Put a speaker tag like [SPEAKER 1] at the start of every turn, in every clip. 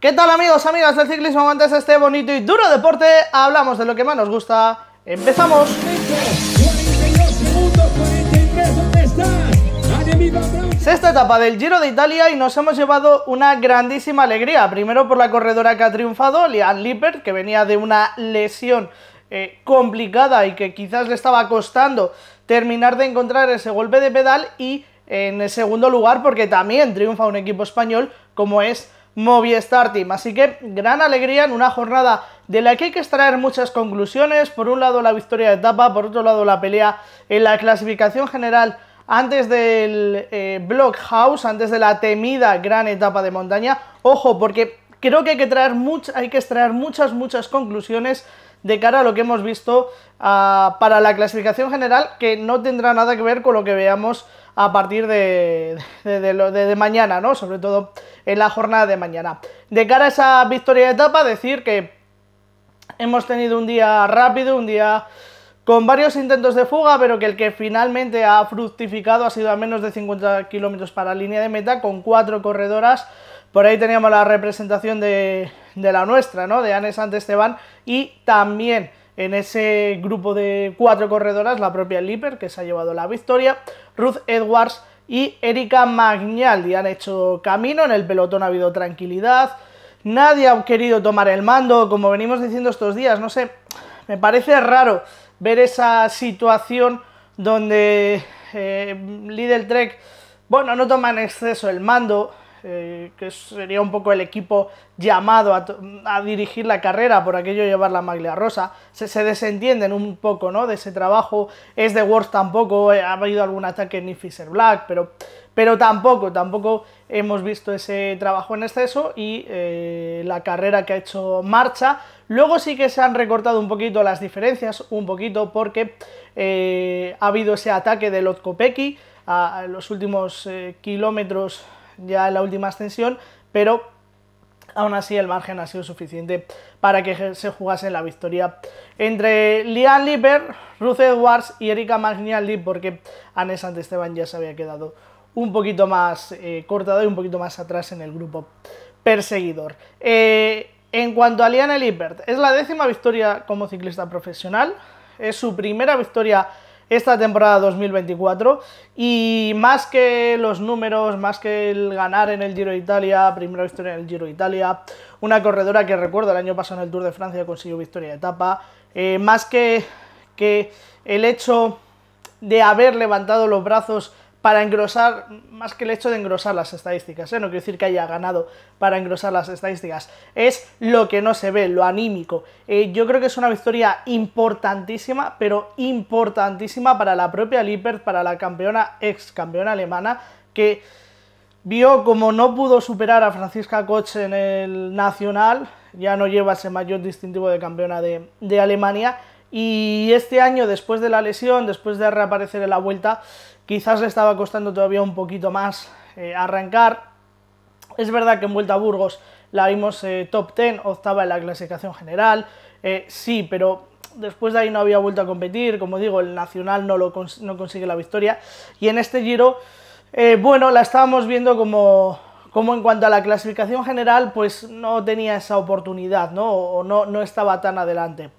[SPEAKER 1] ¿Qué tal amigos, amigas del ciclismo Antes de este bonito y duro deporte? Hablamos de lo que más nos gusta. ¡Empezamos! Sexta etapa del Giro de Italia y nos hemos llevado una grandísima alegría. Primero por la corredora que ha triunfado, Lian Lipper, que venía de una lesión eh, complicada y que quizás le estaba costando terminar de encontrar ese golpe de pedal. Y en el segundo lugar, porque también triunfa un equipo español como es Movistar Team. Así que gran alegría en una jornada de la que hay que extraer muchas conclusiones. Por un lado la victoria de etapa, por otro lado la pelea en la clasificación general antes del eh, block Blockhouse, antes de la temida gran etapa de montaña. Ojo, porque creo que hay que, traer hay que extraer muchas, muchas conclusiones de cara a lo que hemos visto ah, para la clasificación general, que no tendrá nada que ver con lo que veamos a partir de, de, mañana, ¿no? Sobre todo en la jornada de mañana. De cara a esa victoria de etapa, decir que hemos tenido un día rápido, un día con varios intentos de fuga, pero que el que finalmente ha fructificado ha sido a menos de 50 kilómetros para línea de meta, con cuatro corredoras. Por ahí teníamos la representación de de la nuestra, ¿no? De Anne Sant Esteban y también en ese grupo de cuatro corredoras, la propia Lipper, que se ha llevado la victoria, Ruth Edwards y Erika Magnaldi han hecho camino, en el pelotón ha habido tranquilidad, nadie ha querido tomar el mando, como venimos diciendo estos días, no sé, me parece raro ver esa situación donde eh, Lidl Trek, bueno, no toma en exceso el mando, eh, que sería un poco el equipo llamado a, dirigir la carrera, por aquello llevar la maglia rosa, se, desentienden un poco ¿no? de ese trabajo, es de Worst tampoco, eh, ha habido algún ataque en Fischer Black, pero, pero tampoco, tampoco hemos visto ese trabajo en exceso y eh, la carrera que ha hecho marcha. Luego sí que se han recortado un poquito las diferencias, un poquito, porque ha habido ese ataque de Lotkopeki a, a los últimos kilómetros ya la última ascensión, pero aún así el margen ha sido suficiente para que se jugase la victoria entre Lian Lipper, Ruth Edwards y Erika Magnaldi porque Anes Esteban ya se había quedado un poquito más eh, cortado y un poquito más atrás en el grupo perseguidor. Eh, en cuanto a lian Lippert, es la décima victoria como ciclista profesional, es su primera victoria esta temporada 2024 y más que los números, más que el ganar en el Giro de Italia, primera victoria en el Giro de Italia, una corredora que recuerdo el año pasado en el Tour de Francia consiguió victoria de etapa, eh, más que, que el hecho de haber levantado los brazos para engrosar, más que el hecho de engrosar las estadísticas, ¿eh? no quiero decir que haya ganado para engrosar las estadísticas, es lo que no se ve, lo anímico. Eh, yo creo que es una victoria importantísima, pero importantísima para la propia Lippert, para la campeona, ex campeona alemana, que vio como no pudo superar a Francisca Koch en el Nacional, ya no lleva ese mayor distintivo de campeona de, de Alemania, y este año, después de la lesión, después de reaparecer en la vuelta, Quizás le estaba costando todavía un poquito más eh, arrancar. Es verdad que en Vuelta a Burgos la vimos eh, top 10, octava en la clasificación general. Eh, sí, pero después de ahí no había vuelto a competir. Como digo, el Nacional no, lo consigue la victoria. Y en este giro, bueno, la estábamos viendo como, en cuanto a la clasificación general, pues no tenía esa oportunidad, ¿no? O no, estaba tan adelante.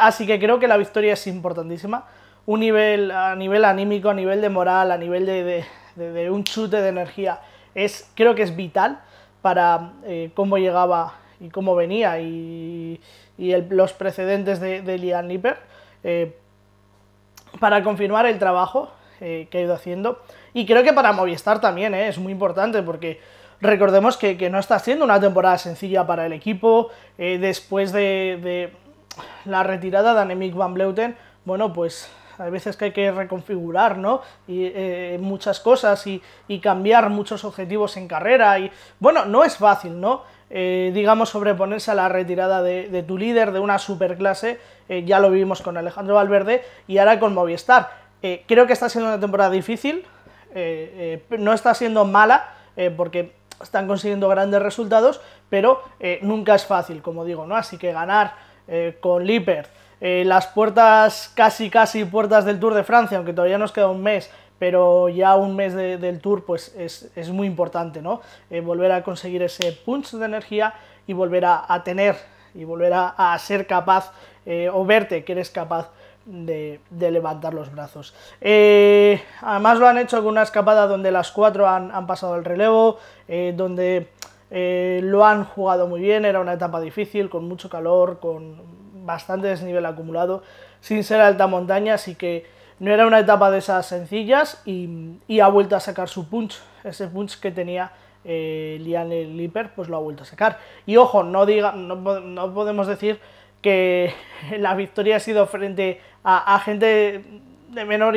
[SPEAKER 1] así que creo que la victoria es importantísima un nivel a nivel anímico, a nivel de moral, a nivel de, de, un chute de energía, es, creo que es vital para eh, cómo llegaba y cómo venía y, los precedentes de, de Lian Nipper eh, para confirmar el trabajo eh, que ha ido haciendo. Y creo que para Movistar también es muy importante porque recordemos que, que, no está siendo una temporada sencilla para el equipo. después de, la retirada de Anemic Van Bleuten, bueno, pues hay veces que hay que reconfigurar, ¿no? Y, eh, muchas cosas y, cambiar muchos objetivos en carrera. Y bueno, no es fácil, ¿no? Eh, digamos, sobreponerse a la retirada de, tu líder de una superclase. Eh, ya lo vivimos con Alejandro Valverde y ahora con Movistar. creo que está siendo una temporada difícil. no está siendo mala, porque están consiguiendo grandes resultados, pero nunca es fácil, como digo, ¿no? Así que ganar con Lippert eh, las puertas, casi casi puertas del Tour de Francia, aunque todavía nos queda un mes, pero ya un mes del Tour pues es, muy importante, ¿no? Eh, volver a conseguir ese punch de energía y volver a, tener y volver a, ser capaz eh, o verte que eres capaz de, levantar los brazos. además lo han hecho con una escapada donde las cuatro han, han pasado el relevo, donde lo han jugado muy bien, era una etapa difícil, con mucho calor, con bastante desnivel acumulado sin ser alta montaña, así que no era una etapa de esas sencillas y, ha vuelto a sacar su punch, ese punch que tenía eh, Lian Lipper, pues lo ha vuelto a sacar. Y ojo, no, diga, no, no podemos decir que la victoria ha sido frente a, gente de menor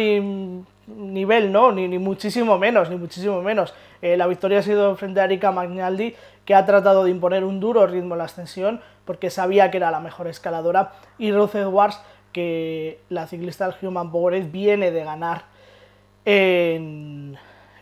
[SPEAKER 1] nivel, ¿no? Ni, muchísimo menos, ni muchísimo menos. Eh, la victoria ha sido frente a Erika Magnaldi que ha tratado de imponer un duro ritmo en la ascensión porque sabía que era la mejor escaladora, y Ruth Edwards, que la ciclista del Human Powered viene de ganar en,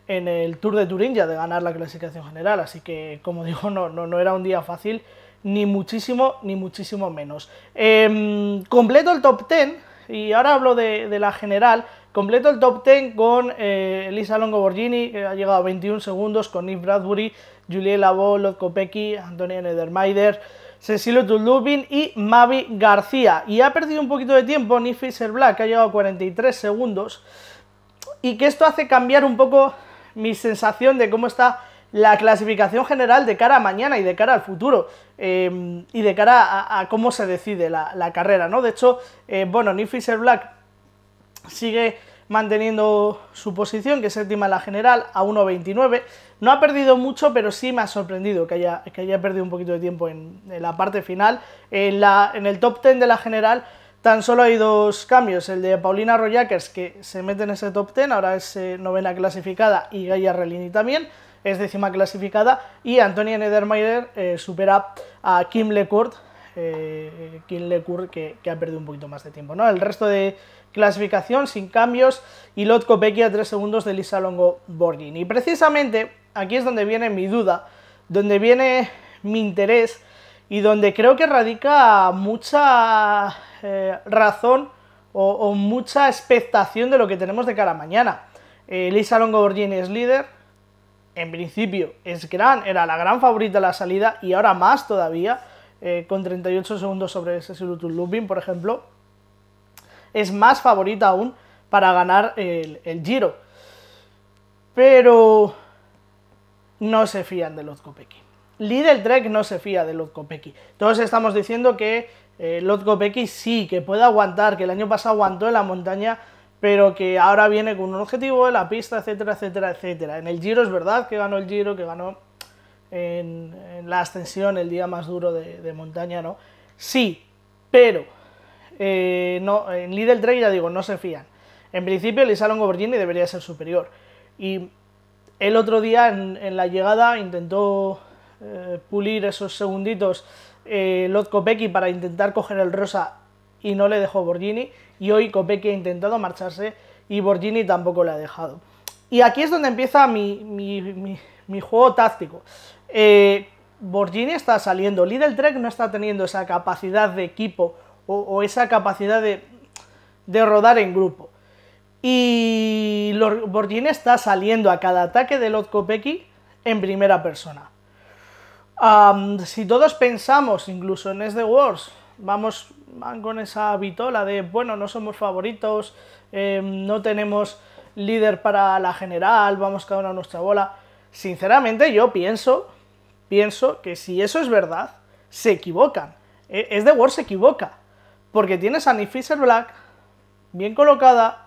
[SPEAKER 1] en el Tour de ya de ganar la clasificación general, así que como digo, no, no, no era un día fácil, ni muchísimo, ni muchísimo menos. Em, completo el top 10, y ahora hablo de, de la general, Completo el top 10 con eh, Elisa Longo Borghini, que ha llegado a 21 segundos, con Nick Bradbury, Juliet Labo, Lot Kopecky, Antonia Nedermeider, Cecilio Tulubin y Mavi García. Y ha perdido un poquito de tiempo Nick Fisher Black, que ha llegado a 43 segundos. Y que esto hace cambiar un poco mi sensación de cómo está la clasificación general de cara a mañana y de cara al futuro eh, y de cara a, cómo se decide la, carrera, ¿no? De hecho, eh, bueno, Nick Fisher Black sigue manteniendo su posición, que es séptima en la general, a 1.29. No ha perdido mucho, pero sí me ha sorprendido que haya, que haya perdido un poquito de tiempo en, la parte final. En, el top 10 de la general tan solo hay dos cambios, el de Paulina Royakers, que se mete en ese top 10, ahora es eh, novena clasificada, y Gaia Relini también, es décima clasificada, y Antonia Nedermayer eh, supera a Kim Lecourt, eh, le que, que, ha perdido un poquito más de tiempo. ¿no? El resto de clasificación sin cambios y Lotko Pekia, a 3 segundos de Lisa Longo Borghini. Y precisamente aquí es donde viene mi duda, donde viene mi interés y donde creo que radica mucha eh, razón o, mucha expectación de lo que tenemos de cara mañana. Eh, Lisa Longo Borghini es líder, en principio es gran, era la gran favorita de la salida y ahora más todavía. Eh, con 38 segundos sobre ese Sirutu Lupin, por ejemplo, es más favorita aún para ganar el, Giro. Pero no se fían de lotko Lidl Trek no se fía de lotko Todos estamos diciendo que eh, sí, que puede aguantar, que el año pasado aguantó en la montaña, pero que ahora viene con un objetivo en la pista, etcétera, etcétera, etcétera. En el Giro es verdad que ganó el Giro, que ganó en, la ascensión, el día más duro de, montaña, ¿no? Sí, pero eh, no, en Lidl trail ya digo, no se fían. En principio el Isalon Borghini debería ser superior. Y el otro día en, la llegada intentó eh, pulir esos segunditos eh, Lot para intentar coger el rosa y no le dejó Borgini. Y hoy Kopecky ha intentado marcharse y Borgini tampoco le ha dejado. Y aquí es donde empieza mi, mi juego táctico. Eh, está saliendo, Lidl Trek no está teniendo esa capacidad de equipo o, esa capacidad de, rodar en grupo. Y Lord Borgini está saliendo a cada ataque de Pekki en primera persona. si todos pensamos, incluso en SD Wars, vamos con esa vitola de, bueno, no somos favoritos, em, no tenemos líder para la general, vamos cada una nuestra bola. Sinceramente yo pienso pienso que si eso es verdad, se equivocan. E, es de War se equivoca. Porque tienes a Nick Black bien colocada,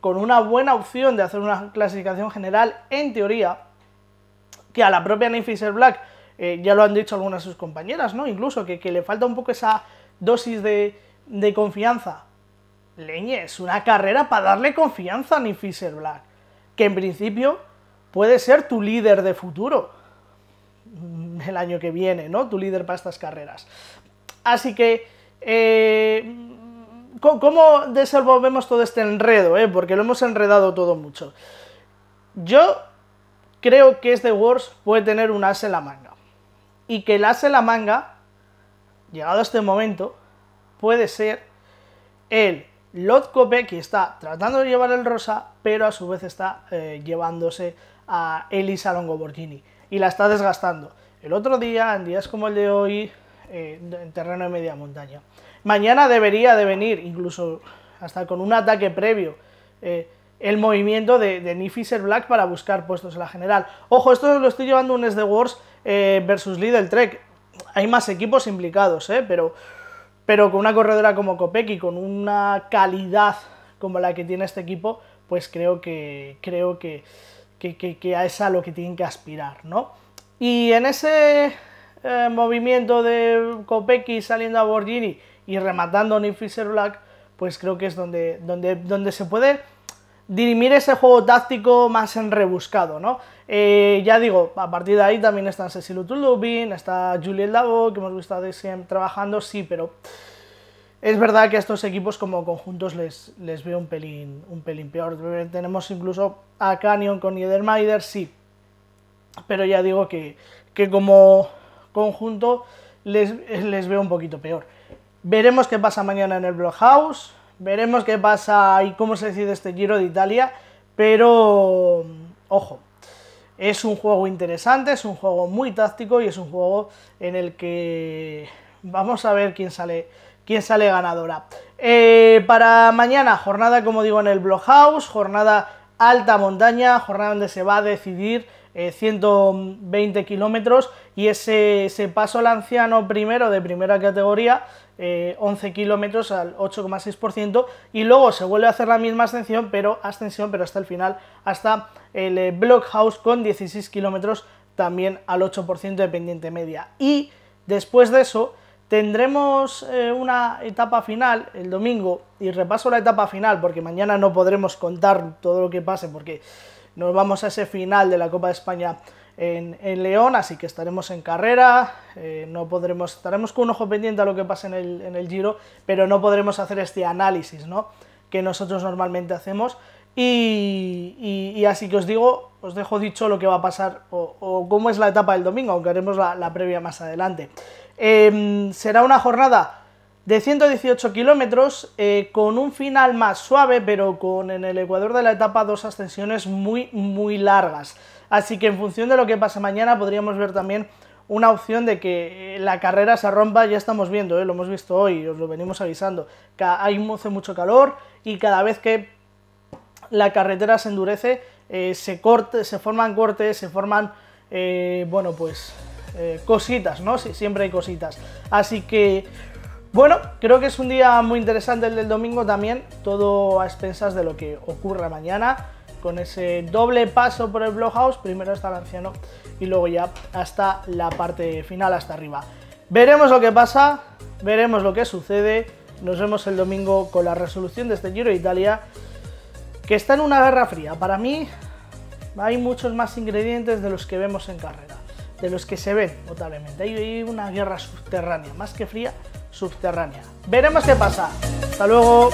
[SPEAKER 1] con una buena opción de hacer una clasificación general, en teoría, que a la propia Nick Black, eh, ya lo han dicho algunas de sus compañeras, ¿no? Incluso que, le falta un poco esa dosis de, de confianza. Leñe, es una carrera para darle confianza a Nick Black, que en principio puede ser tu líder de futuro Mm, el año que viene, ¿no? Tu líder para estas carreras. Así que, eh, mm, ¿cómo desenvolvemos todo este enredo? Eh? Porque lo hemos enredado todo mucho. Yo creo que este Wars puede tener un as en la manga. Y que el as en la manga, llegado a este momento, puede ser el Cope... que está tratando de llevar el rosa, pero a su vez está eh, llevándose a Elisa Longoborghini y la está desgastando. El otro día, en días como el de hoy, eh, en terreno de media montaña. Mañana debería de venir, incluso hasta con un ataque previo, eh, el movimiento de, de Nifiser Black para buscar puestos en la general. Ojo, esto lo estoy llevando un SD Wars eh, versus Lidl Trek. Hay más equipos implicados, pero, pero con una corredora como y con una calidad como la que tiene este equipo, pues creo que, creo que que, es a lo que tienen que aspirar, ¿no? Y en ese eh, movimiento de Kopecky saliendo a Borghini y rematando a Nick Fisher Black, pues creo que es donde, donde, donde se puede dirimir ese juego táctico más en rebuscado, ¿no? Eh, ya digo, a partir de ahí también están Cecilio Tulubin, está Juliet Lavo, que hemos visto trabajando, sí, pero es verdad que a estos equipos como conjuntos les, les veo un pelín, un pelín peor. Tenemos incluso a Canyon con Niedermayer, sí. Pero ya digo que, como conjunto les, les, veo un poquito peor. Veremos qué pasa mañana en el Blockhouse. Veremos qué pasa y cómo se decide este Giro de Italia. Pero, ojo, es un juego interesante, es un juego muy táctico y es un juego en el que vamos a ver quién sale quién sale ganadora. Eh, para mañana, jornada, como digo, en el Blockhouse, jornada alta montaña, jornada donde se va a decidir 120 eh, kilómetros y ese, paso al anciano primero de primera categoría, 11 eh, kilómetros al 8,6% y luego se vuelve a hacer la misma ascensión, pero ascensión, pero hasta el final, hasta el Blockhouse con 16 kilómetros también al 8% de pendiente media. Y después de eso Tendremos eh, una etapa final el domingo y repaso la etapa final porque mañana no podremos contar todo lo que pase porque nos vamos a ese final de la Copa de España en, León, así que estaremos en carrera, eh, no podremos, estaremos con un ojo pendiente a lo que pase en el, Giro, pero no podremos hacer este análisis que nosotros normalmente hacemos y, así que os digo, os dejo dicho lo que va a pasar o, cómo es la etapa del domingo, aunque haremos la, previa más adelante. Em, será una jornada de 118 kilómetros eh, con un final más suave, pero con en el ecuador de la etapa dos ascensiones muy, muy largas. Así que en función de lo que pase mañana podríamos ver también una opción de que eh, la carrera se rompa, ya estamos viendo, eh, lo hemos visto hoy, os lo venimos avisando, que hay mucho calor y cada vez que la carretera se endurece, eh, se, se forman cortes, se forman, eh, bueno, pues eh, cositas, ¿no? siempre hay cositas. Así que, bueno, creo que es un día muy interesante el del domingo también, todo a expensas de lo que ocurra mañana, con ese doble paso por el blockhouse, primero hasta el anciano y luego ya hasta la parte final, hasta arriba. Veremos lo que pasa, veremos lo que sucede. Nos vemos el domingo con la resolución de este Giro de Italia que está en una guerra fría. Para mí hay muchos más ingredientes de los que vemos en carrera, de los que se ven notablemente. Hay una guerra subterránea, más que fría, subterránea. Veremos qué pasa. Hasta luego.